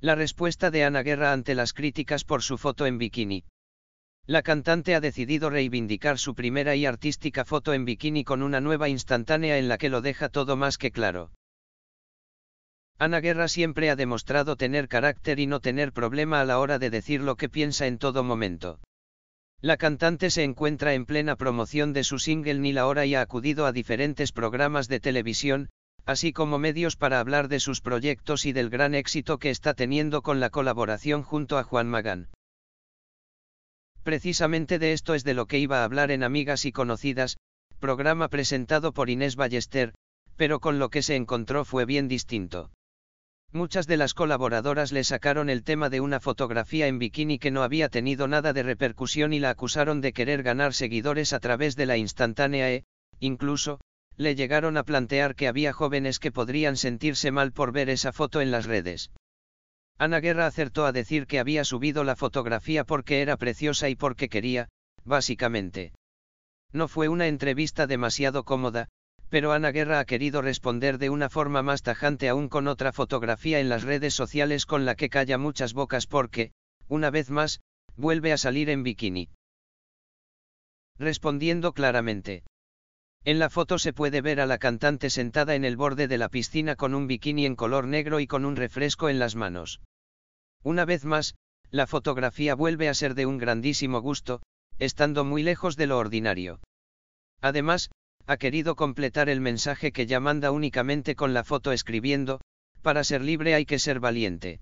La respuesta de Ana Guerra ante las críticas por su foto en bikini. La cantante ha decidido reivindicar su primera y artística foto en bikini con una nueva instantánea en la que lo deja todo más que claro. Ana Guerra siempre ha demostrado tener carácter y no tener problema a la hora de decir lo que piensa en todo momento. La cantante se encuentra en plena promoción de su single Ni la hora y ha acudido a diferentes programas de televisión, así como medios para hablar de sus proyectos y del gran éxito que está teniendo con la colaboración junto a Juan Magán. Precisamente de esto es de lo que iba a hablar en Amigas y Conocidas, programa presentado por Inés Ballester, pero con lo que se encontró fue bien distinto. Muchas de las colaboradoras le sacaron el tema de una fotografía en bikini que no había tenido nada de repercusión y la acusaron de querer ganar seguidores a través de la instantánea e, incluso, le llegaron a plantear que había jóvenes que podrían sentirse mal por ver esa foto en las redes. Ana Guerra acertó a decir que había subido la fotografía porque era preciosa y porque quería, básicamente. No fue una entrevista demasiado cómoda, pero Ana Guerra ha querido responder de una forma más tajante aún con otra fotografía en las redes sociales con la que calla muchas bocas porque, una vez más, vuelve a salir en bikini. Respondiendo claramente. En la foto se puede ver a la cantante sentada en el borde de la piscina con un bikini en color negro y con un refresco en las manos. Una vez más, la fotografía vuelve a ser de un grandísimo gusto, estando muy lejos de lo ordinario. Además, ha querido completar el mensaje que ya manda únicamente con la foto escribiendo, para ser libre hay que ser valiente.